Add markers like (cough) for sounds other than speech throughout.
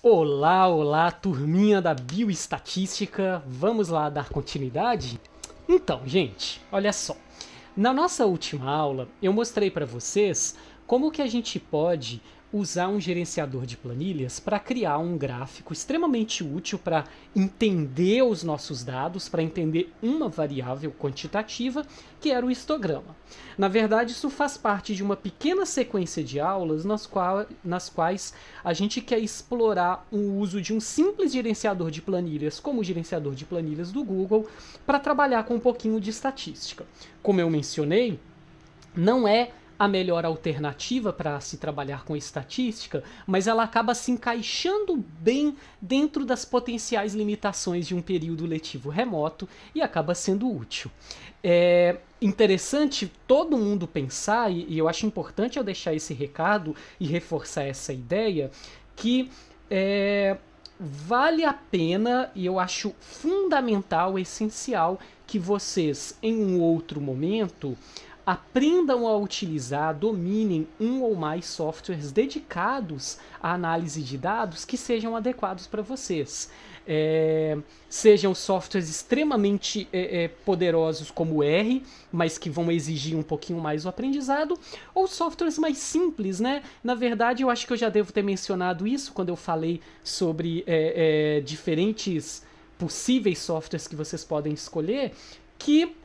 Olá, olá, turminha da bioestatística. Vamos lá dar continuidade? Então, gente, olha só. Na nossa última aula, eu mostrei para vocês como que a gente pode usar um gerenciador de planilhas para criar um gráfico extremamente útil para entender os nossos dados, para entender uma variável quantitativa, que era o histograma. Na verdade, isso faz parte de uma pequena sequência de aulas nas, qual, nas quais a gente quer explorar o uso de um simples gerenciador de planilhas, como o gerenciador de planilhas do Google, para trabalhar com um pouquinho de estatística. Como eu mencionei, não é a melhor alternativa para se trabalhar com estatística, mas ela acaba se encaixando bem dentro das potenciais limitações de um período letivo remoto e acaba sendo útil. É interessante todo mundo pensar, e eu acho importante eu deixar esse recado e reforçar essa ideia, que é, vale a pena e eu acho fundamental, essencial, que vocês, em um outro momento, aprendam a utilizar, dominem um ou mais softwares dedicados à análise de dados que sejam adequados para vocês. É, sejam softwares extremamente é, é, poderosos como R, mas que vão exigir um pouquinho mais o aprendizado, ou softwares mais simples, né? Na verdade, eu acho que eu já devo ter mencionado isso quando eu falei sobre é, é, diferentes possíveis softwares que vocês podem escolher, que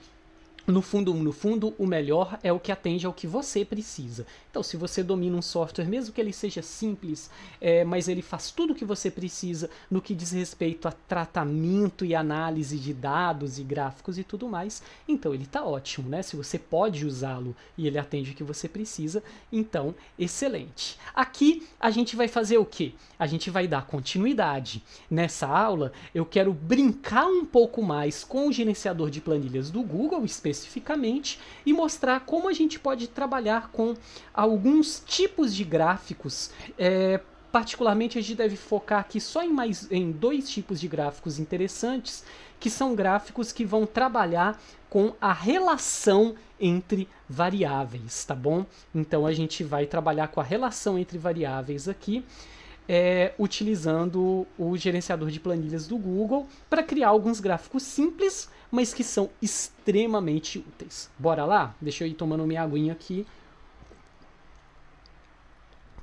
no fundo, no fundo, o melhor é o que atende ao que você precisa. Então, se você domina um software, mesmo que ele seja simples, é, mas ele faz tudo o que você precisa no que diz respeito a tratamento e análise de dados e gráficos e tudo mais, então ele está ótimo, né? Se você pode usá-lo e ele atende o que você precisa, então excelente. Aqui a gente vai fazer o quê? A gente vai dar continuidade. Nessa aula, eu quero brincar um pouco mais com o gerenciador de planilhas do Google, especialmente especificamente e mostrar como a gente pode trabalhar com alguns tipos de gráficos. É, particularmente a gente deve focar aqui só em mais em dois tipos de gráficos interessantes, que são gráficos que vão trabalhar com a relação entre variáveis, tá bom? Então a gente vai trabalhar com a relação entre variáveis aqui é, utilizando o gerenciador de planilhas do Google para criar alguns gráficos simples, mas que são extremamente úteis. Bora lá? Deixa eu ir tomando minha aguinha aqui.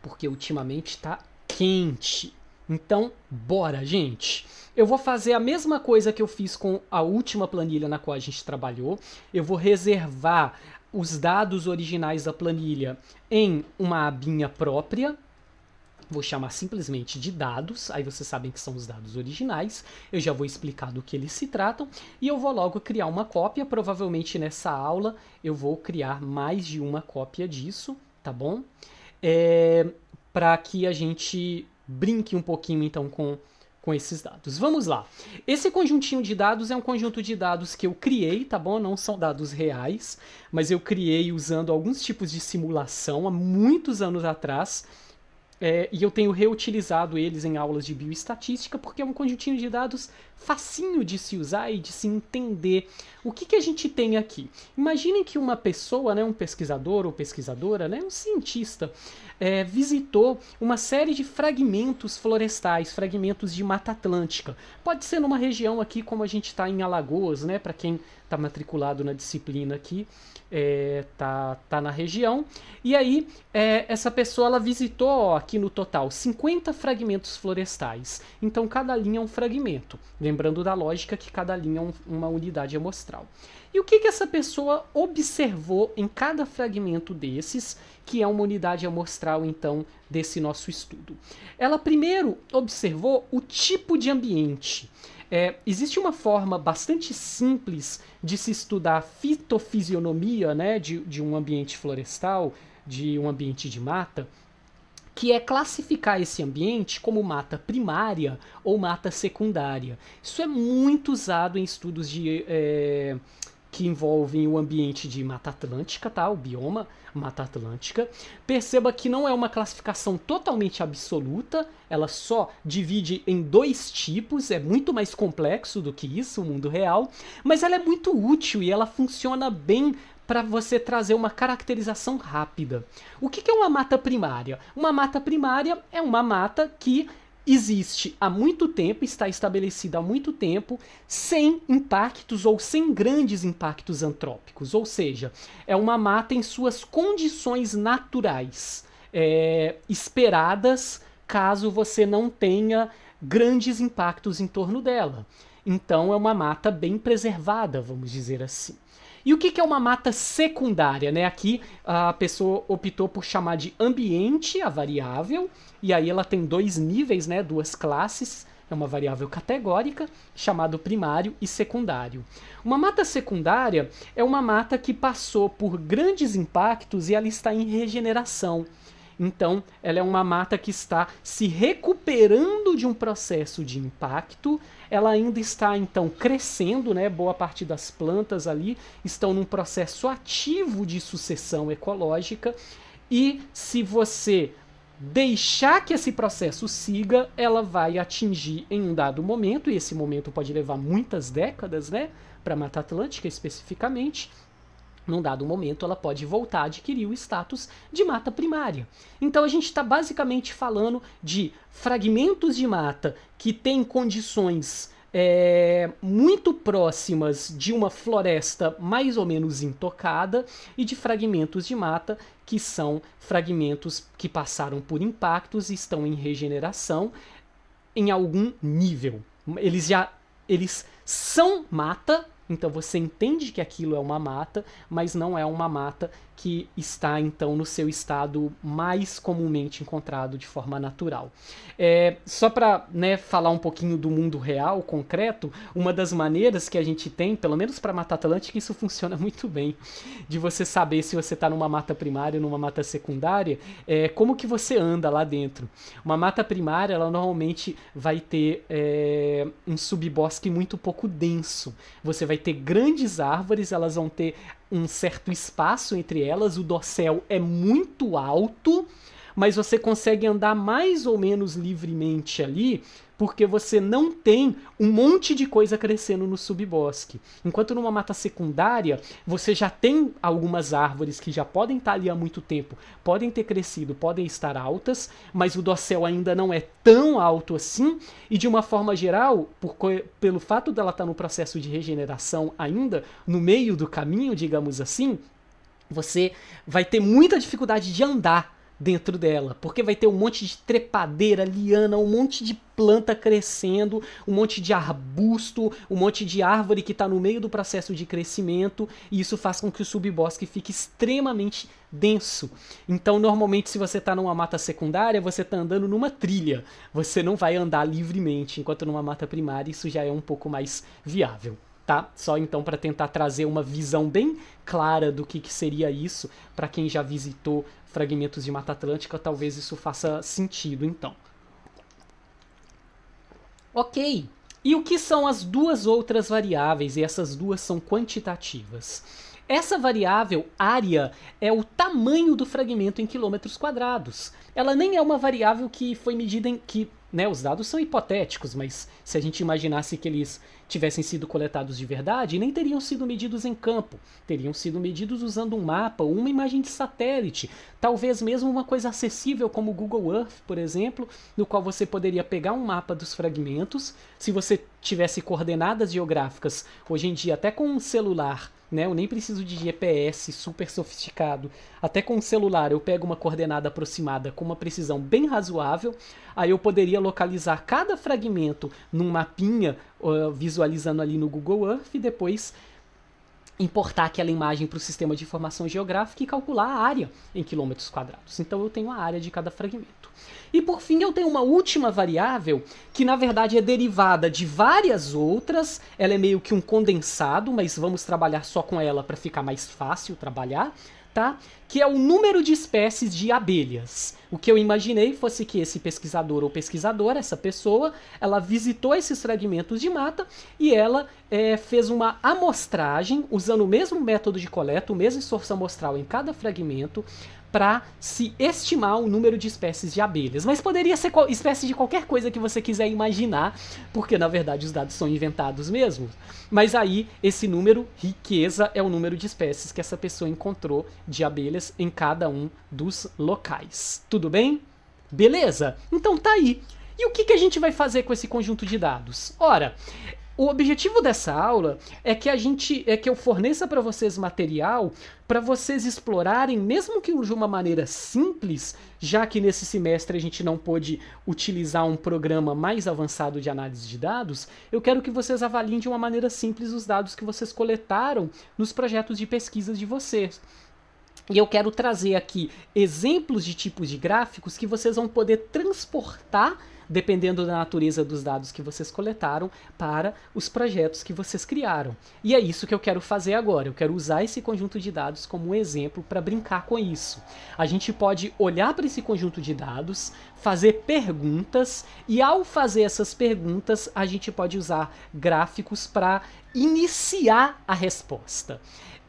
Porque ultimamente está quente. Então, bora, gente! Eu vou fazer a mesma coisa que eu fiz com a última planilha na qual a gente trabalhou. Eu vou reservar os dados originais da planilha em uma abinha própria, Vou chamar simplesmente de dados, aí vocês sabem que são os dados originais, eu já vou explicar do que eles se tratam, e eu vou logo criar uma cópia, provavelmente nessa aula eu vou criar mais de uma cópia disso, tá bom? É, Para que a gente brinque um pouquinho então com, com esses dados. Vamos lá. Esse conjuntinho de dados é um conjunto de dados que eu criei, tá bom? Não são dados reais, mas eu criei usando alguns tipos de simulação há muitos anos atrás, é, e eu tenho reutilizado eles em aulas de bioestatística, porque é um conjuntinho de dados facinho de se usar e de se entender. O que, que a gente tem aqui? Imaginem que uma pessoa, né, um pesquisador ou pesquisadora, né, um cientista, é, visitou uma série de fragmentos florestais, fragmentos de Mata Atlântica. Pode ser numa região aqui como a gente está em Alagoas, né, para quem está matriculado na disciplina aqui, é, tá, tá na região. E aí, é, essa pessoa ela visitou ó, aqui no total 50 fragmentos florestais. Então, cada linha é um fragmento. Né? Lembrando da lógica que cada linha é uma unidade amostral. E o que, que essa pessoa observou em cada fragmento desses, que é uma unidade amostral, então, desse nosso estudo? Ela primeiro observou o tipo de ambiente. É, existe uma forma bastante simples de se estudar a fitofisionomia né, de, de um ambiente florestal, de um ambiente de mata, que é classificar esse ambiente como mata primária ou mata secundária. Isso é muito usado em estudos de, é, que envolvem o ambiente de Mata Atlântica, tá? O bioma Mata Atlântica. Perceba que não é uma classificação totalmente absoluta, ela só divide em dois tipos, é muito mais complexo do que isso, o mundo real, mas ela é muito útil e ela funciona bem para você trazer uma caracterização rápida. O que, que é uma mata primária? Uma mata primária é uma mata que existe há muito tempo, está estabelecida há muito tempo, sem impactos ou sem grandes impactos antrópicos. Ou seja, é uma mata em suas condições naturais, é, esperadas caso você não tenha grandes impactos em torno dela. Então, é uma mata bem preservada, vamos dizer assim. E o que, que é uma mata secundária? Né? Aqui a pessoa optou por chamar de ambiente a variável, e aí ela tem dois níveis, né? duas classes, é uma variável categórica, chamado primário e secundário. Uma mata secundária é uma mata que passou por grandes impactos e ela está em regeneração. Então, ela é uma mata que está se recuperando de um processo de impacto. Ela ainda está então crescendo, né? Boa parte das plantas ali estão num processo ativo de sucessão ecológica. E se você deixar que esse processo siga, ela vai atingir em um dado momento, e esse momento pode levar muitas décadas, né? Para a Mata Atlântica especificamente, num dado momento, ela pode voltar a adquirir o status de mata primária. Então a gente está basicamente falando de fragmentos de mata que têm condições é, muito próximas de uma floresta mais ou menos intocada e de fragmentos de mata que são fragmentos que passaram por impactos e estão em regeneração em algum nível. Eles já eles são mata então você entende que aquilo é uma mata, mas não é uma mata que está então no seu estado mais comumente encontrado de forma natural. É, só para né, falar um pouquinho do mundo real, concreto, uma das maneiras que a gente tem, pelo menos para Mata Atlântica, isso funciona (laughs) muito bem, de você saber se você está numa mata primária ou numa mata secundária, é, como que você anda lá dentro. Uma mata primária, ela normalmente vai ter é, um subbosque muito pouco denso. Você vai ter grandes árvores, elas vão ter um certo espaço entre elas, o dorsal é muito alto, mas você consegue andar mais ou menos livremente ali porque você não tem um monte de coisa crescendo no subbosque. Enquanto numa mata secundária, você já tem algumas árvores que já podem estar tá ali há muito tempo, podem ter crescido, podem estar altas, mas o dossel ainda não é tão alto assim, e de uma forma geral, por, pelo fato dela estar tá no processo de regeneração ainda, no meio do caminho, digamos assim, você vai ter muita dificuldade de andar dentro dela, porque vai ter um monte de trepadeira, liana, um monte de planta crescendo, um monte de arbusto, um monte de árvore que está no meio do processo de crescimento, e isso faz com que o subbosque fique extremamente denso. Então, normalmente, se você está numa mata secundária, você está andando numa trilha, você não vai andar livremente, enquanto numa mata primária isso já é um pouco mais viável tá? Só então para tentar trazer uma visão bem clara do que, que seria isso para quem já visitou fragmentos de Mata Atlântica, talvez isso faça sentido então. Ok. E o que são as duas outras variáveis? E essas duas são quantitativas. Essa variável área é o tamanho do fragmento em quilômetros quadrados. Ela nem é uma variável que foi medida em que né, os dados são hipotéticos, mas se a gente imaginasse que eles tivessem sido coletados de verdade, nem teriam sido medidos em campo, teriam sido medidos usando um mapa ou uma imagem de satélite, talvez mesmo uma coisa acessível como o Google Earth, por exemplo, no qual você poderia pegar um mapa dos fragmentos, se você tivesse coordenadas geográficas, hoje em dia até com um celular né? Eu nem preciso de GPS super sofisticado. Até com o celular eu pego uma coordenada aproximada com uma precisão bem razoável, aí eu poderia localizar cada fragmento num mapinha, uh, visualizando ali no Google Earth e depois importar aquela imagem para o sistema de informação geográfica e calcular a área em quilômetros quadrados. Então eu tenho a área de cada fragmento. E por fim eu tenho uma última variável que na verdade é derivada de várias outras, ela é meio que um condensado, mas vamos trabalhar só com ela para ficar mais fácil trabalhar tá? Que é o número de espécies de abelhas. O que eu imaginei fosse que esse pesquisador ou pesquisadora, essa pessoa, ela visitou esses fragmentos de mata e ela é, fez uma amostragem usando o mesmo método de coleta, o mesmo esforço amostral em cada fragmento para se estimar o número de espécies de abelhas. Mas poderia ser espécie de qualquer coisa que você quiser imaginar, porque na verdade os dados são inventados mesmo. Mas aí esse número, riqueza, é o número de espécies que essa pessoa encontrou de abelhas em cada um dos locais. Tudo bem? Beleza? Então tá aí. E o que, que a gente vai fazer com esse conjunto de dados? Ora, o objetivo dessa aula é que a gente é que eu forneça para vocês material para vocês explorarem, mesmo que de uma maneira simples, já que nesse semestre a gente não pôde utilizar um programa mais avançado de análise de dados, eu quero que vocês avaliem de uma maneira simples os dados que vocês coletaram nos projetos de pesquisa de vocês. E eu quero trazer aqui exemplos de tipos de gráficos que vocês vão poder transportar dependendo da natureza dos dados que vocês coletaram, para os projetos que vocês criaram. E é isso que eu quero fazer agora. Eu quero usar esse conjunto de dados como um exemplo para brincar com isso. A gente pode olhar para esse conjunto de dados, fazer perguntas, e ao fazer essas perguntas, a gente pode usar gráficos para iniciar a resposta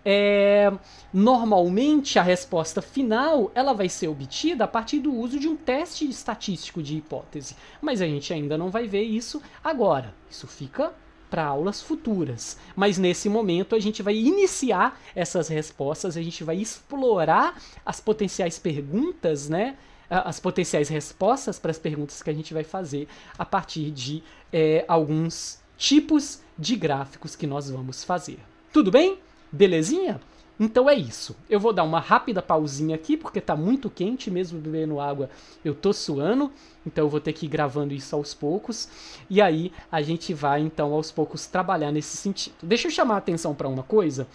é, normalmente a resposta final ela vai ser obtida a partir do uso de um teste estatístico de hipótese, mas a gente ainda não vai ver isso agora. Isso fica para aulas futuras. Mas nesse momento a gente vai iniciar essas respostas, a gente vai explorar as potenciais perguntas, né? As potenciais respostas para as perguntas que a gente vai fazer a partir de é, alguns tipos de gráficos que nós vamos fazer. Tudo bem? Belezinha? Então é isso. Eu vou dar uma rápida pausinha aqui, porque tá muito quente, mesmo bebendo água eu tô suando, então eu vou ter que ir gravando isso aos poucos. E aí a gente vai, então, aos poucos trabalhar nesse sentido. Deixa eu chamar a atenção para uma coisa.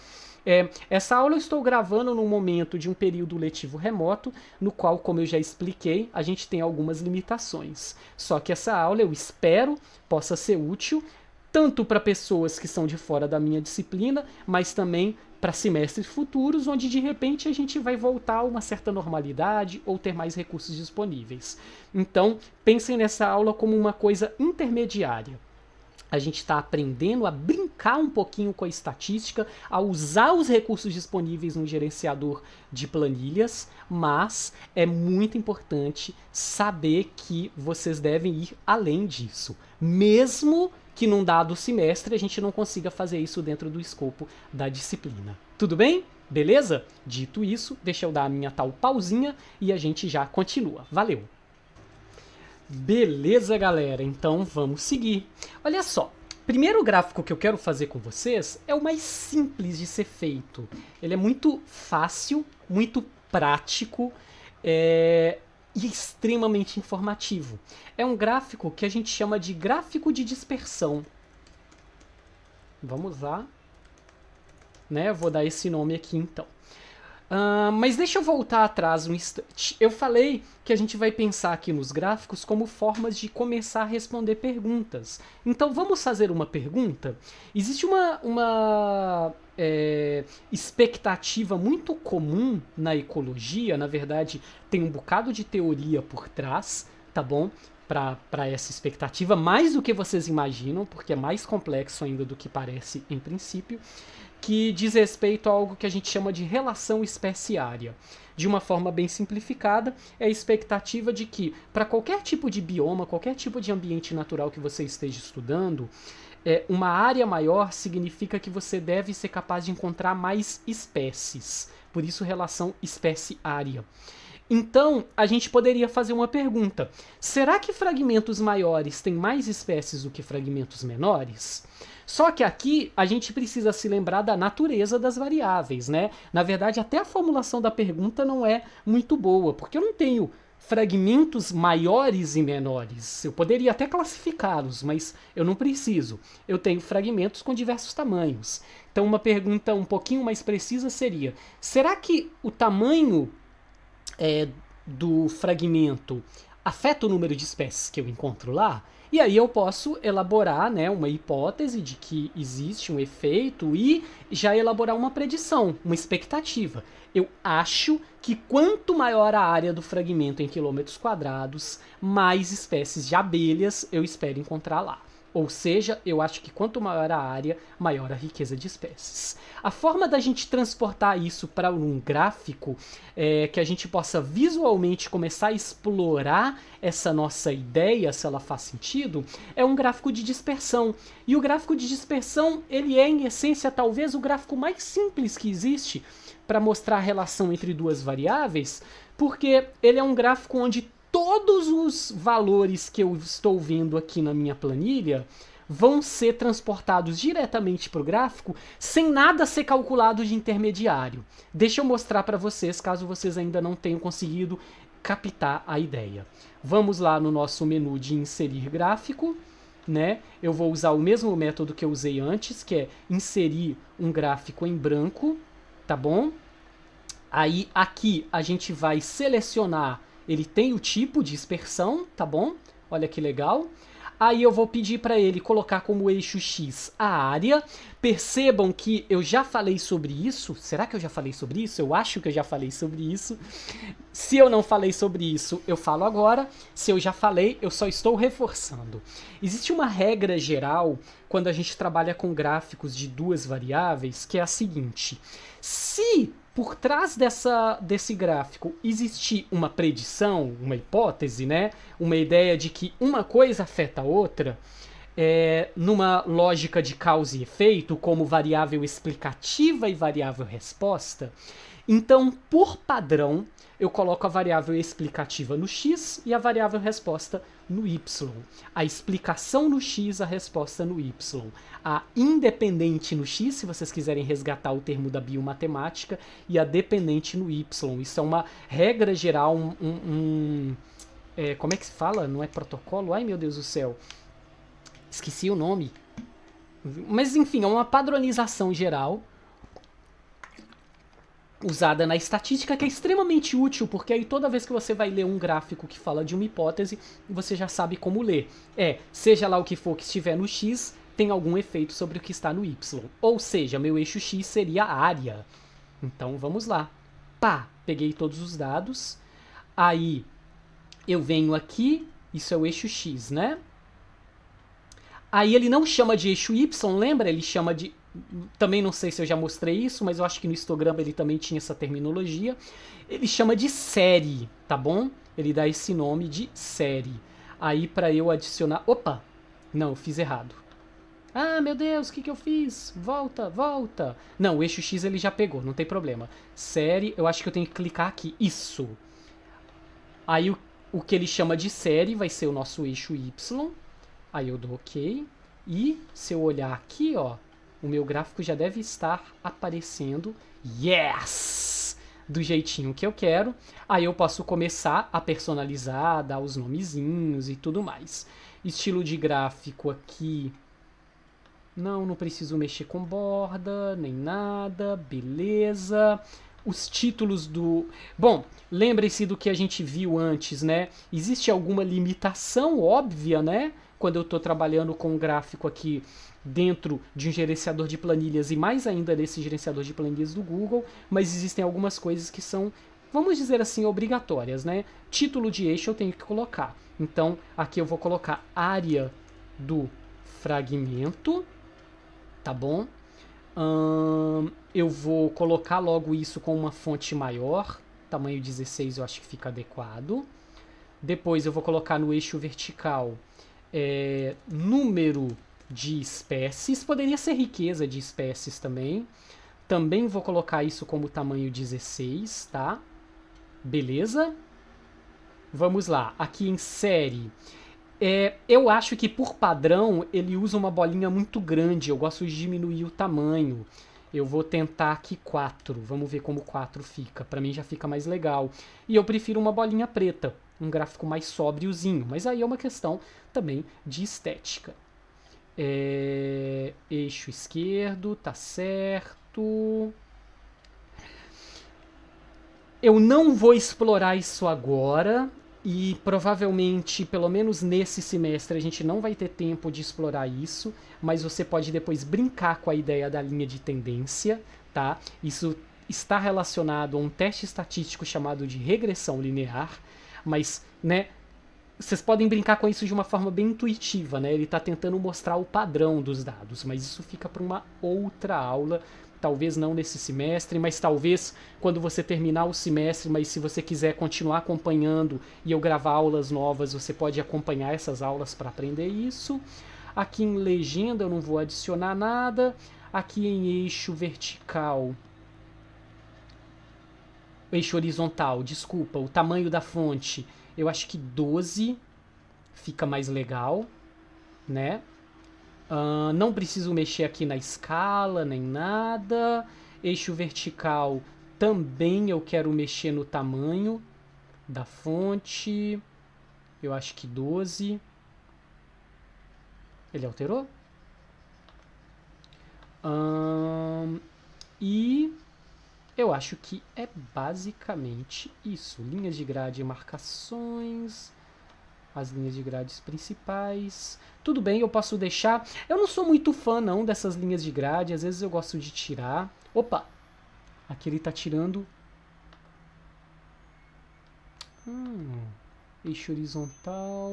É, essa aula eu estou gravando num momento de um período letivo remoto, no qual, como eu já expliquei, a gente tem algumas limitações. Só que essa aula eu espero possa ser útil tanto para pessoas que são de fora da minha disciplina, mas também para semestres futuros, onde de repente a gente vai voltar a uma certa normalidade ou ter mais recursos disponíveis. Então, pensem nessa aula como uma coisa intermediária. A gente está aprendendo a brincar um pouquinho com a estatística, a usar os recursos disponíveis no gerenciador de planilhas, mas é muito importante saber que vocês devem ir além disso. Mesmo que num dado semestre a gente não consiga fazer isso dentro do escopo da disciplina. Tudo bem? Beleza? Dito isso, deixa eu dar a minha tal pausinha e a gente já continua. Valeu! Beleza, galera? Então vamos seguir. Olha só, primeiro gráfico que eu quero fazer com vocês é o mais simples de ser feito. Ele é muito fácil, muito prático. É, e extremamente informativo. É um gráfico que a gente chama de gráfico de dispersão. Vamos lá. Né? Vou dar esse nome aqui então. Uh, mas deixa eu voltar atrás um instante. Eu falei que a gente vai pensar aqui nos gráficos como formas de começar a responder perguntas. Então vamos fazer uma pergunta? Existe uma, uma é, expectativa muito comum na ecologia, na verdade, tem um bocado de teoria por trás, tá bom? Para essa expectativa, mais do que vocês imaginam, porque é mais complexo ainda do que parece em princípio que diz respeito a algo que a gente chama de relação especiária. De uma forma bem simplificada, é a expectativa de que, para qualquer tipo de bioma, qualquer tipo de ambiente natural que você esteja estudando, é, uma área maior significa que você deve ser capaz de encontrar mais espécies. Por isso, relação espécie-área. Então, a gente poderia fazer uma pergunta: será que fragmentos maiores têm mais espécies do que fragmentos menores? Só que aqui a gente precisa se lembrar da natureza das variáveis, né? Na verdade, até a formulação da pergunta não é muito boa, porque eu não tenho fragmentos maiores e menores. Eu poderia até classificá-los, mas eu não preciso. Eu tenho fragmentos com diversos tamanhos. Então, uma pergunta um pouquinho mais precisa seria: será que o tamanho é, do fragmento afeta o número de espécies que eu encontro lá, e aí eu posso elaborar né, uma hipótese de que existe um efeito e já elaborar uma predição, uma expectativa. Eu acho que quanto maior a área do fragmento em quilômetros quadrados, mais espécies de abelhas eu espero encontrar lá. Ou seja, eu acho que quanto maior a área, maior a riqueza de espécies. A forma da gente transportar isso para um gráfico é que a gente possa visualmente começar a explorar essa nossa ideia, se ela faz sentido, é um gráfico de dispersão. E o gráfico de dispersão, ele é em essência talvez o gráfico mais simples que existe para mostrar a relação entre duas variáveis, porque ele é um gráfico onde todos os valores que eu estou vendo aqui na minha planilha vão ser transportados diretamente para o gráfico sem nada ser calculado de intermediário. Deixa eu mostrar para vocês, caso vocês ainda não tenham conseguido captar a ideia. Vamos lá no nosso menu de inserir gráfico, né? Eu vou usar o mesmo método que eu usei antes, que é inserir um gráfico em branco, tá bom? Aí aqui a gente vai selecionar ele tem o tipo de dispersão, tá bom? Olha que legal. Aí eu vou pedir para ele colocar como eixo X a área. Percebam que eu já falei sobre isso. Será que eu já falei sobre isso? Eu acho que eu já falei sobre isso. Se eu não falei sobre isso, eu falo agora. Se eu já falei, eu só estou reforçando. Existe uma regra geral quando a gente trabalha com gráficos de duas variáveis, que é a seguinte: se por trás dessa, desse gráfico existe uma predição, uma hipótese, né? Uma ideia de que uma coisa afeta a outra, é, numa lógica de causa e efeito, como variável explicativa e variável resposta. Então, por padrão, eu coloco a variável explicativa no x e a variável resposta no no Y, a explicação no X, a resposta no Y, a independente no X, se vocês quiserem resgatar o termo da biomatemática, e a dependente no Y. Isso é uma regra geral, um. um, um é, como é que se fala? Não é protocolo? Ai meu Deus do céu. Esqueci o nome. Mas enfim, é uma padronização geral usada na estatística, que é extremamente útil, porque aí toda vez que você vai ler um gráfico que fala de uma hipótese, você já sabe como ler. É, seja lá o que for que estiver no X, tem algum efeito sobre o que está no Y. Ou seja, meu eixo X seria a área. Então vamos lá. Pá, peguei todos os dados. Aí eu venho aqui, isso é o eixo X, né? Aí ele não chama de eixo Y, lembra? Ele chama de também não sei se eu já mostrei isso, mas eu acho que no Instagram ele também tinha essa terminologia. Ele chama de série, tá bom? Ele dá esse nome de série. Aí para eu adicionar, opa, não, eu fiz errado. Ah, meu Deus, o que, que eu fiz? Volta, volta. Não, o eixo X ele já pegou, não tem problema. Série, eu acho que eu tenho que clicar aqui, isso. Aí o, o que ele chama de série vai ser o nosso eixo Y. Aí eu dou OK. E se eu olhar aqui, ó, o meu gráfico já deve estar aparecendo. Yes! Do jeitinho que eu quero. Aí eu posso começar a personalizar, dar os nomezinhos e tudo mais. Estilo de gráfico aqui. Não, não preciso mexer com borda, nem nada. Beleza os títulos do. Bom, lembre-se do que a gente viu antes, né? Existe alguma limitação óbvia, né? quando eu estou trabalhando com um gráfico aqui dentro de um gerenciador de planilhas e mais ainda desse gerenciador de planilhas do Google, mas existem algumas coisas que são, vamos dizer assim, obrigatórias, né? Título de eixo eu tenho que colocar. Então, aqui eu vou colocar área do fragmento, tá bom? Hum, eu vou colocar logo isso com uma fonte maior, tamanho 16 eu acho que fica adequado. Depois eu vou colocar no eixo vertical é, número de espécies, poderia ser riqueza de espécies também. Também vou colocar isso como tamanho 16, tá? Beleza? Vamos lá, aqui em série. É, eu acho que por padrão ele usa uma bolinha muito grande, eu gosto de diminuir o tamanho. Eu vou tentar aqui 4, vamos ver como 4 fica. Para mim já fica mais legal. E eu prefiro uma bolinha preta, um gráfico mais sóbriozinho. Mas aí é uma questão também de estética. É, eixo esquerdo, tá certo. Eu não vou explorar isso agora. E provavelmente, pelo menos nesse semestre, a gente não vai ter tempo de explorar isso, mas você pode depois brincar com a ideia da linha de tendência, tá? Isso está relacionado a um teste estatístico chamado de regressão linear, mas, né? Vocês podem brincar com isso de uma forma bem intuitiva, né? Ele está tentando mostrar o padrão dos dados, mas isso fica para uma outra aula talvez não nesse semestre, mas talvez quando você terminar o semestre, mas se você quiser continuar acompanhando e eu gravar aulas novas, você pode acompanhar essas aulas para aprender isso. Aqui em legenda eu não vou adicionar nada. Aqui em eixo vertical eixo horizontal, desculpa, o tamanho da fonte, eu acho que 12 fica mais legal, né? Uh, não preciso mexer aqui na escala nem nada. Eixo vertical também eu quero mexer no tamanho da fonte. Eu acho que 12. Ele alterou? Um, eu acho que é basicamente isso. Linhas de grade e marcações, as linhas de grades principais. Tudo bem, eu posso deixar. Eu não sou muito fã não dessas linhas de grade, às vezes eu gosto de tirar. Opa! Aqui ele está tirando. Hum, eixo horizontal.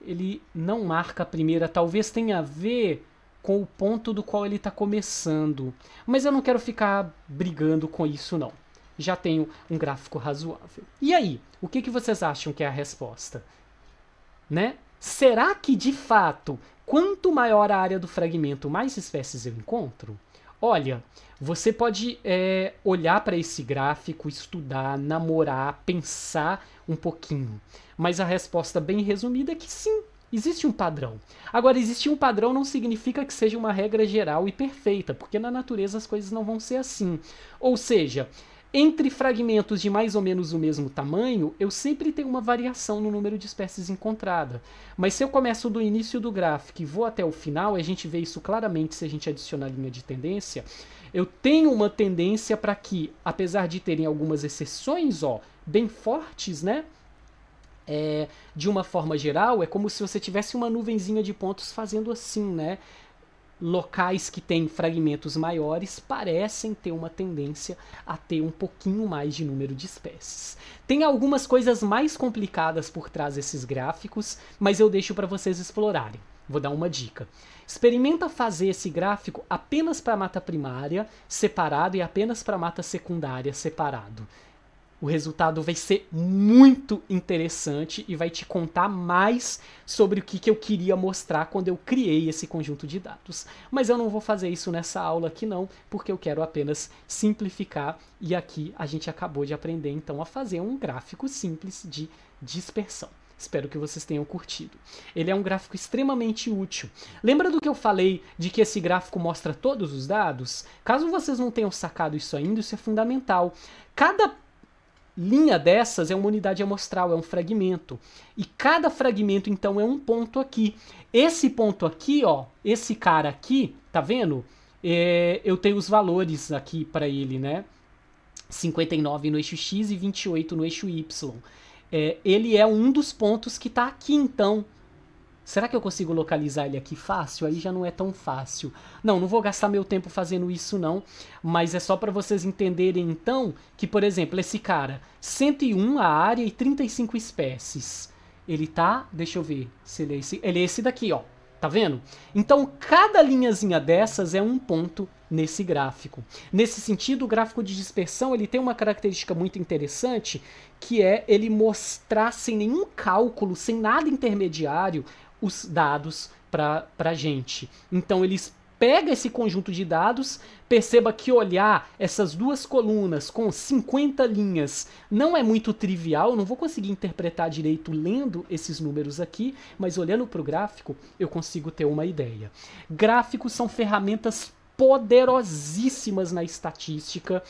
Ele não marca a primeira, talvez tenha a ver com o ponto do qual ele está começando. Mas eu não quero ficar brigando com isso, não. Já tenho um gráfico razoável. E aí, o que, que vocês acham que é a resposta? Né? Será que de fato, quanto maior a área do fragmento, mais espécies eu encontro? Olha, você pode é, olhar para esse gráfico, estudar, namorar, pensar um pouquinho. Mas a resposta bem resumida é que sim, Existe um padrão. Agora, existir um padrão não significa que seja uma regra geral e perfeita, porque na natureza as coisas não vão ser assim. Ou seja, entre fragmentos de mais ou menos o mesmo tamanho, eu sempre tenho uma variação no número de espécies encontrada. Mas se eu começo do início do gráfico e vou até o final, a gente vê isso claramente se a gente adicionar a linha de tendência, eu tenho uma tendência para que, apesar de terem algumas exceções, ó, bem fortes, né? é, de uma forma geral, é como se você tivesse uma nuvenzinha de pontos fazendo assim, né? Locais que têm fragmentos maiores parecem ter uma tendência a ter um pouquinho mais de número de espécies. Tem algumas coisas mais complicadas por trás desses gráficos, mas eu deixo para vocês explorarem. Vou dar uma dica. Experimenta fazer esse gráfico apenas para mata primária separado e apenas para mata secundária separado o resultado vai ser muito interessante e vai te contar mais sobre o que, que eu queria mostrar quando eu criei esse conjunto de dados. Mas eu não vou fazer isso nessa aula aqui não, porque eu quero apenas simplificar e aqui a gente acabou de aprender então a fazer um gráfico simples de dispersão. Espero que vocês tenham curtido. Ele é um gráfico extremamente útil. Lembra do que eu falei de que esse gráfico mostra todos os dados? Caso vocês não tenham sacado isso ainda, isso é fundamental. Cada linha dessas é uma unidade amostral, é um fragmento. E cada fragmento, então, é um ponto aqui. Esse ponto aqui, ó, esse cara aqui, tá vendo? É, eu tenho os valores aqui para ele, né? 59 no eixo X e 28 no eixo Y. É, ele é um dos pontos que está aqui, então, Será que eu consigo localizar ele aqui fácil? Aí já não é tão fácil. Não, não vou gastar meu tempo fazendo isso não, mas é só para vocês entenderem então que, por exemplo, esse cara, 101 a área e 35 espécies. Ele tá, deixa eu ver se ele é esse, ele é esse daqui, ó. Tá vendo? Então, cada linhazinha dessas é um ponto nesse gráfico. Nesse sentido, o gráfico de dispersão ele tem uma característica muito interessante, que é ele mostrar sem nenhum cálculo, sem nada intermediário, os dados para a gente. Então eles pega esse conjunto de dados, perceba que olhar essas duas colunas com 50 linhas não é muito trivial, não vou conseguir interpretar direito lendo esses números aqui, mas olhando para o gráfico eu consigo ter uma ideia. Gráficos são ferramentas poderosíssimas na estatística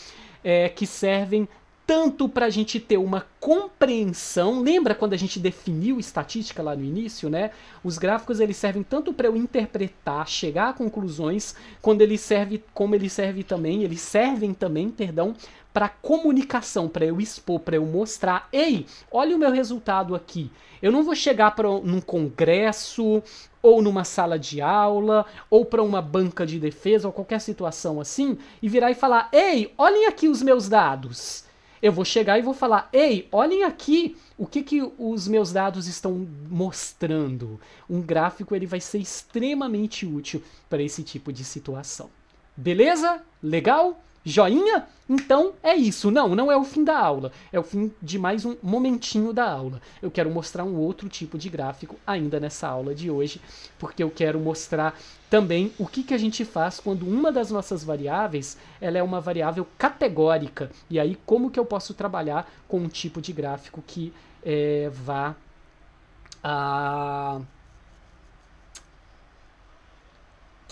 é, que servem tanto para a gente ter uma compreensão. Lembra quando a gente definiu estatística lá no início, né? Os gráficos eles servem tanto para eu interpretar, chegar a conclusões, quando ele serve, como ele serve também, eles servem também, perdão, para comunicação, para eu expor, para eu mostrar, ei, olha o meu resultado aqui. Eu não vou chegar para num congresso ou numa sala de aula ou para uma banca de defesa ou qualquer situação assim e virar e falar, ei, olhem aqui os meus dados eu vou chegar e vou falar: ei, olhem aqui o que, que os meus dados estão mostrando. Um gráfico ele vai ser extremamente útil para esse tipo de situação. Beleza? Legal? Joinha? Então é isso. Não, não é o fim da aula. É o fim de mais um momentinho da aula. Eu quero mostrar um outro tipo de gráfico ainda nessa aula de hoje, porque eu quero mostrar também o que, que a gente faz quando uma das nossas variáveis ela é uma variável categórica. E aí, como que eu posso trabalhar com um tipo de gráfico que é, vá a.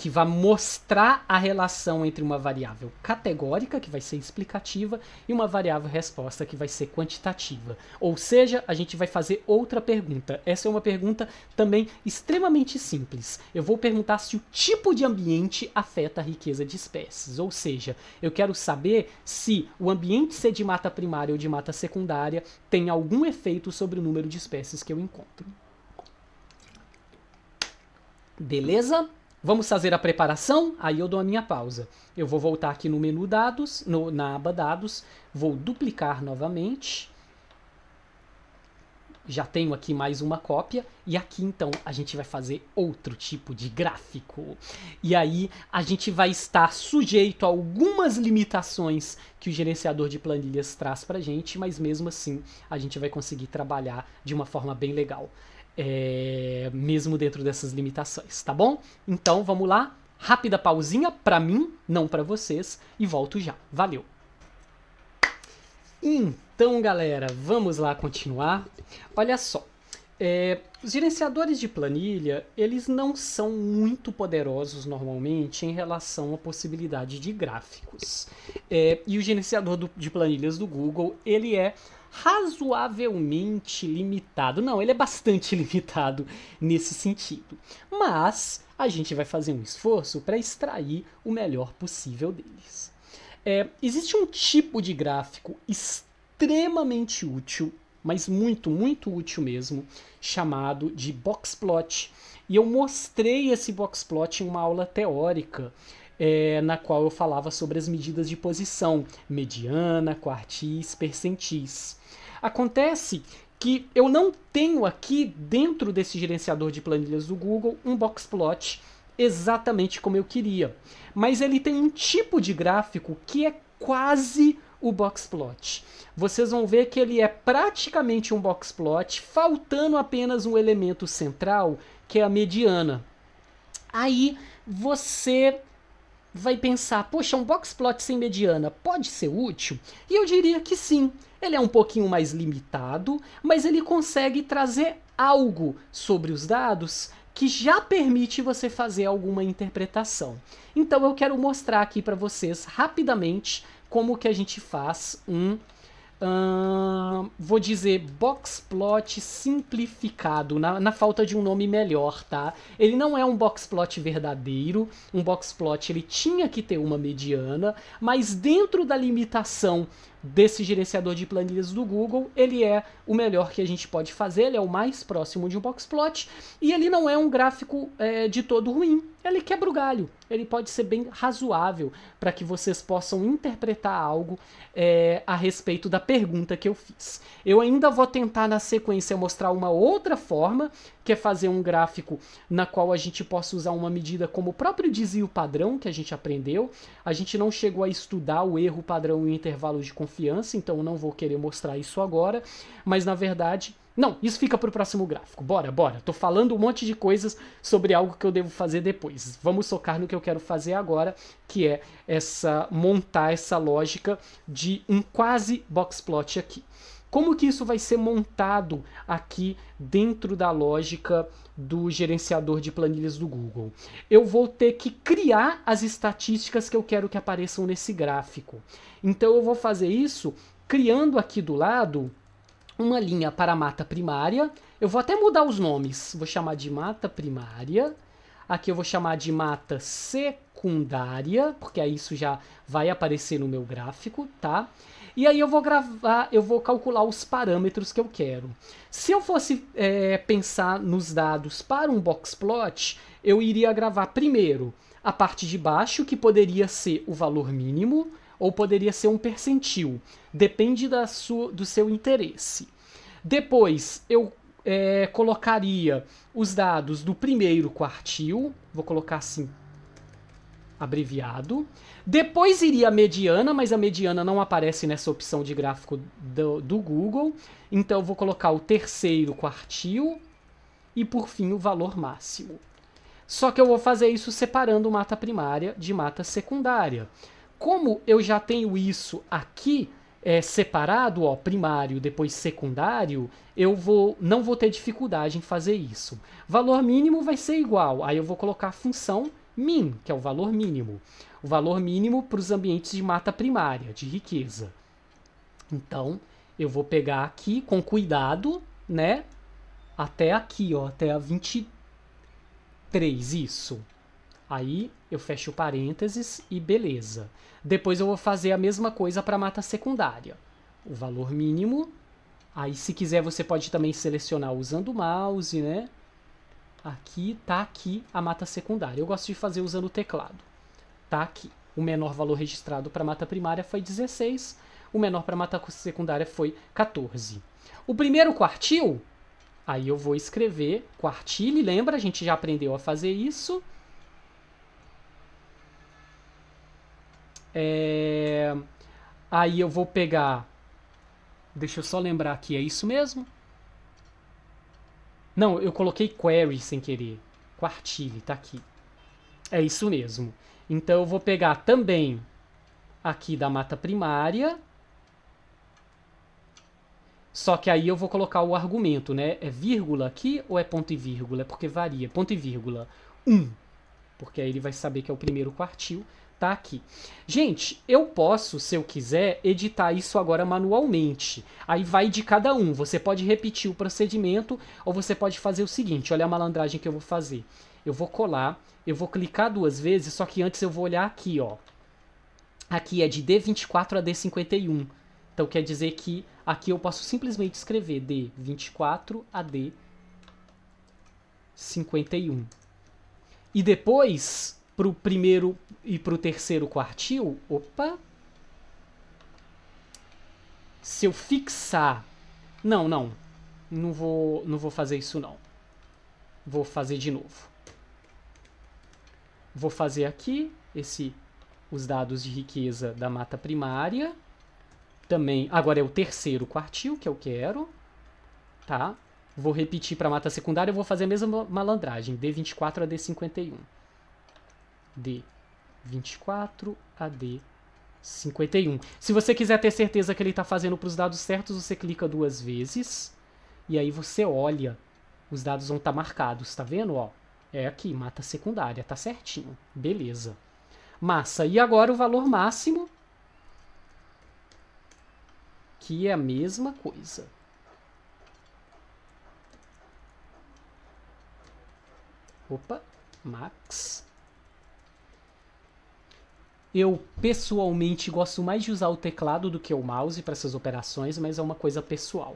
que vai mostrar a relação entre uma variável categórica, que vai ser explicativa, e uma variável resposta, que vai ser quantitativa. Ou seja, a gente vai fazer outra pergunta. Essa é uma pergunta também extremamente simples. Eu vou perguntar se o tipo de ambiente afeta a riqueza de espécies. Ou seja, eu quero saber se o ambiente ser de mata primária ou de mata secundária tem algum efeito sobre o número de espécies que eu encontro. Beleza? Vamos fazer a preparação? Aí eu dou a minha pausa. Eu vou voltar aqui no menu dados, no, na aba dados, vou duplicar novamente. Já tenho aqui mais uma cópia e aqui então a gente vai fazer outro tipo de gráfico. E aí a gente vai estar sujeito a algumas limitações que o gerenciador de planilhas traz a gente, mas mesmo assim a gente vai conseguir trabalhar de uma forma bem legal é, mesmo dentro dessas limitações, tá bom? Então vamos lá, rápida pausinha para mim, não para vocês, e volto já. Valeu. Então, galera, vamos lá continuar. Olha só, é, os gerenciadores de planilha, eles não são muito poderosos normalmente em relação à possibilidade de gráficos. É, e o gerenciador do, de planilhas do Google, ele é razoavelmente limitado. Não, ele é bastante (laughs) limitado nesse sentido. Mas a gente vai fazer um esforço para extrair o melhor possível deles. É, existe um tipo de gráfico extremamente útil, mas muito, muito útil mesmo, chamado de boxplot. E eu mostrei esse boxplot em uma aula teórica é, na qual eu falava sobre as medidas de posição, mediana, quartis, percentis. Acontece que eu não tenho aqui, dentro desse gerenciador de planilhas do Google, um boxplot exatamente como eu queria. Mas ele tem um tipo de gráfico que é quase o boxplot. Vocês vão ver que ele é praticamente um boxplot, faltando apenas um elemento central, que é a mediana. Aí você vai pensar, poxa, um box plot sem mediana pode ser útil? E eu diria que sim. Ele é um pouquinho mais limitado, mas ele consegue trazer algo sobre os dados que já permite você fazer alguma interpretação. Então eu quero mostrar aqui para vocês rapidamente como que a gente faz um vou dizer box plot simplificado, na, na, falta de um nome melhor, tá? Ele não é um box plot verdadeiro, um box plot ele tinha que ter uma mediana, mas dentro da limitação desse gerenciador de planilhas do Google, ele é o melhor que a gente pode fazer, ele é o mais próximo de um boxplot, e ele não é um gráfico é, de todo ruim, ele quebra o galho, ele pode ser bem razoável para que vocês possam interpretar algo é, a respeito da pergunta que eu fiz. Eu ainda vou tentar na sequência mostrar uma outra forma quer fazer um gráfico na qual a gente possa usar uma medida como o próprio desvio padrão que a gente aprendeu. A gente não chegou a estudar o erro padrão e o intervalo de confiança, então não vou querer mostrar isso agora, mas na verdade não, isso fica para o próximo gráfico. Bora, bora. Tô falando um monte de coisas sobre algo que eu devo fazer depois. Vamos focar no que eu quero fazer agora, que é essa montar essa lógica de um quase box plot aqui. Como que isso vai ser montado aqui dentro da lógica do gerenciador de planilhas do Google? Eu vou ter que criar as estatísticas que eu quero que apareçam nesse gráfico. Então eu vou fazer isso criando aqui do lado uma linha para mata primária. Eu vou até mudar os nomes. Vou chamar de mata primária. Aqui eu vou chamar de mata secundária, porque aí isso já vai aparecer no meu gráfico, tá? E aí eu vou gravar, eu vou calcular os parâmetros que eu quero. Se eu fosse é, pensar nos dados para um box plot, eu iria gravar primeiro a parte de baixo, que poderia ser o valor mínimo, ou poderia ser um percentil. Depende da sua, do seu interesse. Depois eu é, colocaria os dados do primeiro quartil, vou colocar assim abreviado. Depois iria a mediana, mas a mediana não aparece nessa opção de gráfico do, do Google. Então eu vou colocar o terceiro quartil e por fim o valor máximo. Só que eu vou fazer isso separando mata primária de mata secundária. Como eu já tenho isso aqui é, separado, ó, primário, depois secundário, eu vou não vou ter dificuldade em fazer isso. Valor mínimo vai ser igual, aí eu vou colocar a função min, que é o valor mínimo. O valor mínimo para os ambientes de mata primária, de riqueza. Então, eu vou pegar aqui com cuidado, né? Até aqui, ó, até a 23, isso. Aí eu fecho parênteses e beleza. Depois eu vou fazer a mesma coisa para mata secundária. O valor mínimo. Aí se quiser você pode também selecionar usando o mouse, né? aqui, tá aqui a mata secundária. Eu gosto de fazer usando o teclado. Tá aqui. O menor valor registrado para mata primária foi 16, o menor para mata secundária foi 14. O primeiro quartil, aí eu vou escrever quartile, lembra? A gente já aprendeu a fazer isso. É... Aí eu vou pegar. Deixa eu só lembrar que é isso mesmo? Não, eu coloquei query sem querer. Quartile, tá aqui. É isso mesmo. Então eu vou pegar também aqui da mata primária. Só que aí eu vou colocar o argumento, né? É vírgula aqui ou é ponto e vírgula? É Porque varia. Ponto e vírgula. 1. Um, porque aí ele vai saber que é o primeiro quartil tá aqui. Gente, eu posso, se eu quiser, editar isso agora manualmente. Aí vai de cada um. Você pode repetir o procedimento ou você pode fazer o seguinte: olha a malandragem que eu vou fazer. Eu vou colar, eu vou clicar duas vezes, só que antes eu vou olhar aqui, ó. Aqui é de D24 a D51. Então quer dizer que aqui eu posso simplesmente escrever D24 a D51. E depois para o primeiro e para o terceiro quartil, opa. Se eu fixar, não, não, não vou, não vou fazer isso não. Vou fazer de novo. Vou fazer aqui esse, os dados de riqueza da mata primária. Também, agora é o terceiro quartil que eu quero, tá? Vou repetir para a mata secundária, eu vou fazer a mesma malandragem, D24 a D51. D24 a D51. Se você quiser ter certeza que ele está fazendo para os dados certos, você clica duas vezes e aí você olha. Os dados vão estar tá marcados, tá vendo? Ó, é aqui, mata secundária, tá certinho. Beleza. Massa. E agora o valor máximo, que é a mesma coisa. Opa, max. Eu pessoalmente gosto mais de usar o teclado do que o mouse para essas operações, mas é uma coisa pessoal.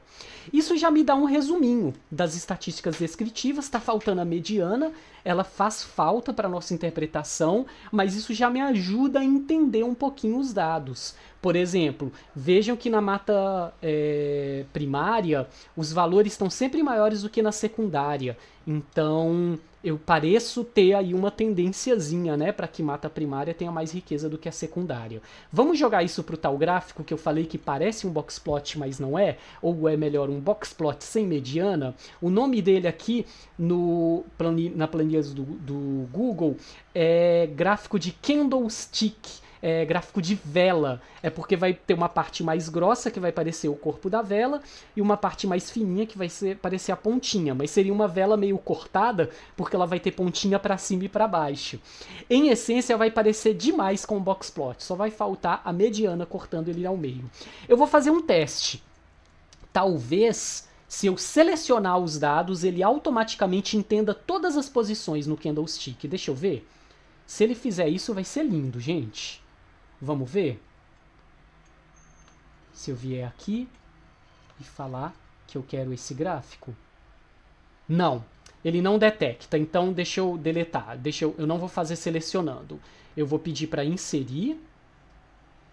Isso já me dá um resuminho das estatísticas descritivas. Está faltando a mediana, ela faz falta para nossa interpretação, mas isso já me ajuda a entender um pouquinho os dados. Por exemplo, vejam que na mata é, primária os valores estão sempre maiores do que na secundária. Então eu pareço ter aí uma tendênciazinha, né, para que mata primária tenha mais riqueza do que a secundária. Vamos jogar isso pro tal gráfico que eu falei que parece um box plot, mas não é, ou é melhor um box plot sem mediana. O nome dele aqui no na planilha do, do Google é gráfico de candlestick é, gráfico de vela. É porque vai ter uma parte mais grossa que vai parecer o corpo da vela e uma parte mais fininha que vai ser, parecer a pontinha. Mas seria uma vela meio cortada porque ela vai ter pontinha para cima e para baixo. Em essência, vai parecer demais com o box plot. Só vai faltar a mediana cortando ele ao meio. Eu vou fazer um teste. Talvez se eu selecionar os dados, ele automaticamente entenda todas as posições no candlestick. Deixa eu ver. Se ele fizer isso, vai ser lindo, gente. Vamos ver? Se eu vier aqui e falar que eu quero esse gráfico. Não, ele não detecta, então deixa eu deletar. Deixa eu, eu não vou fazer selecionando. Eu vou pedir para inserir.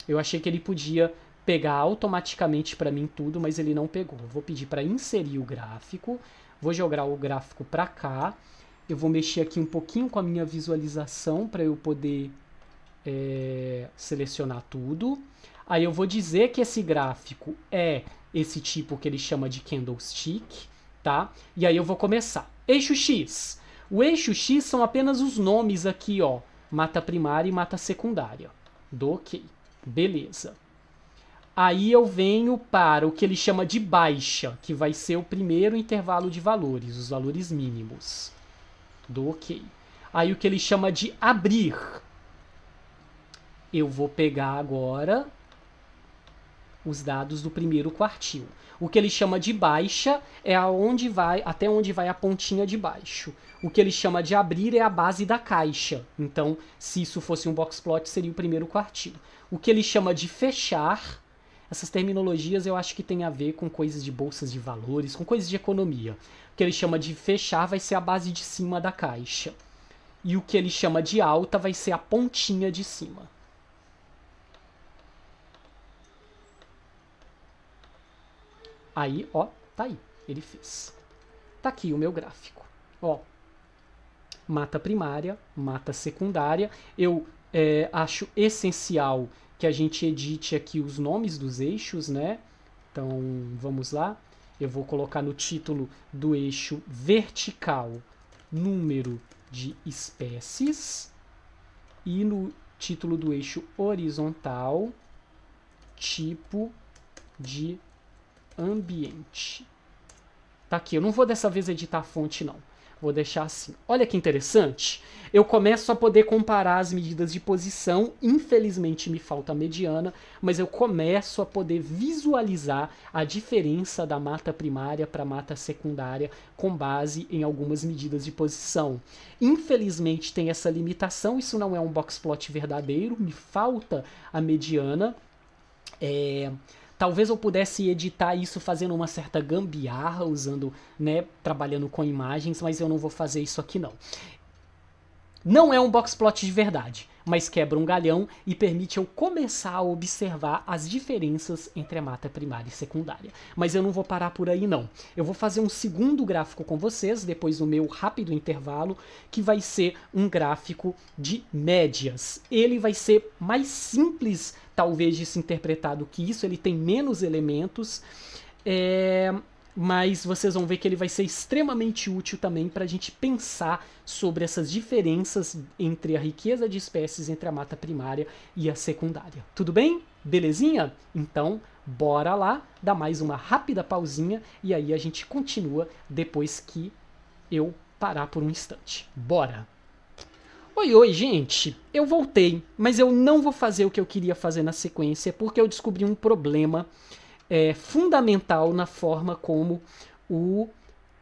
Eu achei que ele podia pegar automaticamente para mim tudo, mas ele não pegou. Eu vou pedir para inserir o gráfico. Vou jogar o gráfico para cá. Eu vou mexer aqui um pouquinho com a minha visualização para eu poder é, selecionar tudo. Aí eu vou dizer que esse gráfico é esse tipo que ele chama de candlestick, tá? E aí eu vou começar. Eixo X. O eixo X são apenas os nomes aqui, ó. Mata primária e mata secundária. Do ok. Beleza. Aí eu venho para o que ele chama de baixa, que vai ser o primeiro intervalo de valores, os valores mínimos. Do ok. Aí o que ele chama de abrir, eu vou pegar agora os dados do primeiro quartil. O que ele chama de baixa é aonde vai, até onde vai a pontinha de baixo. O que ele chama de abrir é a base da caixa. Então, se isso fosse um box plot, seria o primeiro quartil. O que ele chama de fechar, essas terminologias eu acho que tem a ver com coisas de bolsas de valores, com coisas de economia. O que ele chama de fechar vai ser a base de cima da caixa. E o que ele chama de alta vai ser a pontinha de cima. Aí, ó, tá aí. Ele fez. Tá aqui o meu gráfico. Ó, mata primária, mata secundária. Eu é, acho essencial que a gente edite aqui os nomes dos eixos, né? Então, vamos lá. Eu vou colocar no título do eixo vertical número de espécies e no título do eixo horizontal tipo de ambiente. Tá aqui, eu não vou dessa vez editar a fonte não. Vou deixar assim. Olha que interessante. Eu começo a poder comparar as medidas de posição. Infelizmente me falta a mediana, mas eu começo a poder visualizar a diferença da mata primária para a mata secundária com base em algumas medidas de posição. Infelizmente tem essa limitação. Isso não é um box plot verdadeiro. Me falta a mediana. É, Talvez eu pudesse editar isso fazendo uma certa gambiarra, usando, né, trabalhando com imagens, mas eu não vou fazer isso aqui não. Não é um box plot de verdade mas quebra um galhão e permite eu começar a observar as diferenças entre a mata primária e secundária. Mas eu não vou parar por aí não. Eu vou fazer um segundo gráfico com vocês depois do meu rápido intervalo, que vai ser um gráfico de médias. Ele vai ser mais simples talvez de se interpretar do que isso, ele tem menos elementos. É, mas vocês vão ver que ele vai ser extremamente útil também para a gente pensar sobre essas diferenças entre a riqueza de espécies entre a mata primária e a secundária. Tudo bem? Belezinha? Então, bora lá, dá mais uma rápida pausinha e aí a gente continua depois que eu parar por um instante. Bora! Oi, oi, gente! Eu voltei, mas eu não vou fazer o que eu queria fazer na sequência porque eu descobri um problema é, fundamental na forma como o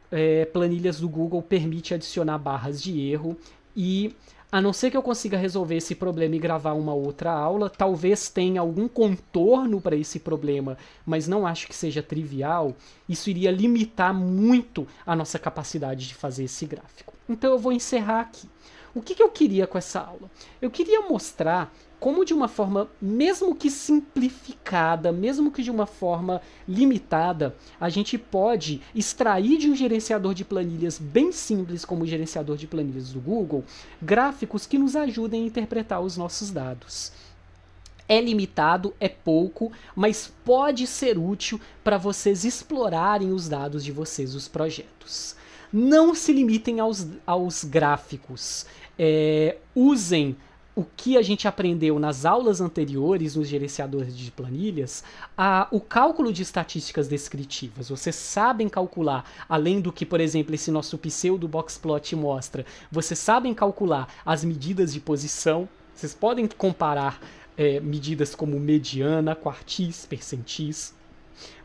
é, planilhas do Google permite adicionar barras de erro e a não ser que eu consiga resolver esse problema e gravar uma outra aula, talvez tenha algum contorno para esse problema, mas não acho que seja trivial. Isso iria limitar muito a nossa capacidade de fazer esse gráfico. Então eu vou encerrar aqui. O que, que eu queria com essa aula? Eu queria mostrar como de uma forma, mesmo que simplificada, mesmo que de uma forma limitada, a gente pode extrair de um gerenciador de planilhas bem simples como o gerenciador de planilhas do Google, gráficos que nos ajudem a interpretar os nossos dados é limitado, é pouco, mas pode ser útil para vocês explorarem os dados de vocês, os projetos. Não se limitem aos, aos gráficos. É, usem o que a gente aprendeu nas aulas anteriores nos gerenciadores de planilhas, a, o cálculo de estatísticas descritivas. Vocês sabem calcular, além do que, por exemplo, esse nosso pseudo boxplot mostra, vocês sabem calcular as medidas de posição. Vocês podem comparar é, medidas como mediana, quartis, percentis.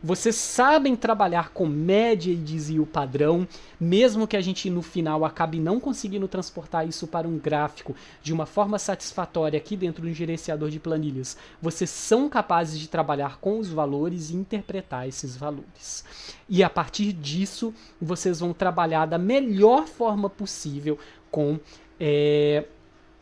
Vocês sabem trabalhar com média e desvio padrão, mesmo que a gente no final acabe não conseguindo transportar isso para um gráfico de uma forma satisfatória aqui dentro do gerenciador de planilhas. Vocês são capazes de trabalhar com os valores e interpretar esses valores. E a partir disso, vocês vão trabalhar da melhor forma possível com é,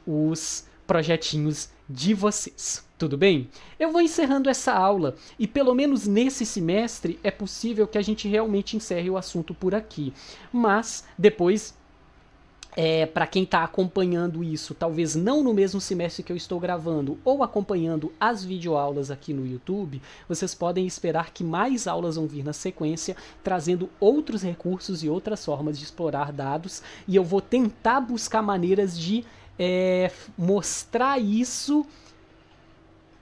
os projetinhos de vocês. Tudo bem? Eu vou encerrando essa aula e pelo menos nesse semestre é possível que a gente realmente encerre o assunto por aqui. Mas depois é, para quem está acompanhando isso, talvez não no mesmo semestre que eu estou gravando, ou acompanhando as videoaulas aqui no YouTube, vocês podem esperar que mais aulas vão vir na sequência, trazendo outros recursos e outras formas de explorar dados, e eu vou tentar buscar maneiras de é, mostrar isso,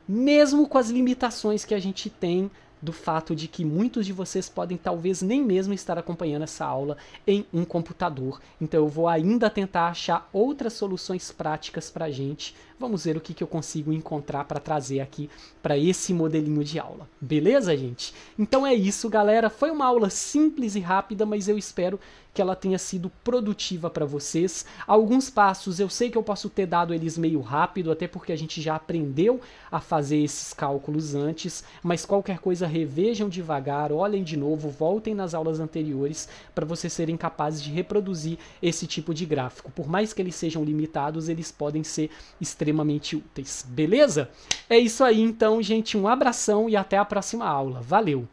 mesmo com as limitações que a gente tem do fato de que muitos de vocês podem talvez nem mesmo estar acompanhando essa aula em um computador. Então eu vou ainda tentar achar outras soluções práticas para a gente Vamos ver o que, que eu consigo encontrar para trazer aqui para esse modelinho de aula. Beleza, gente? Então é isso, galera. Foi uma aula simples e rápida, mas eu espero que ela tenha sido produtiva para vocês. Alguns passos eu sei que eu posso ter dado eles meio rápido, até porque a gente já aprendeu a fazer esses cálculos antes, mas qualquer coisa revejam devagar, olhem de novo, voltem nas aulas anteriores para vocês serem capazes de reproduzir esse tipo de gráfico. Por mais que eles sejam limitados, eles podem ser extremamente extremamente úteis. Beleza? É isso aí então, gente. Um abração e até a próxima aula. Valeu!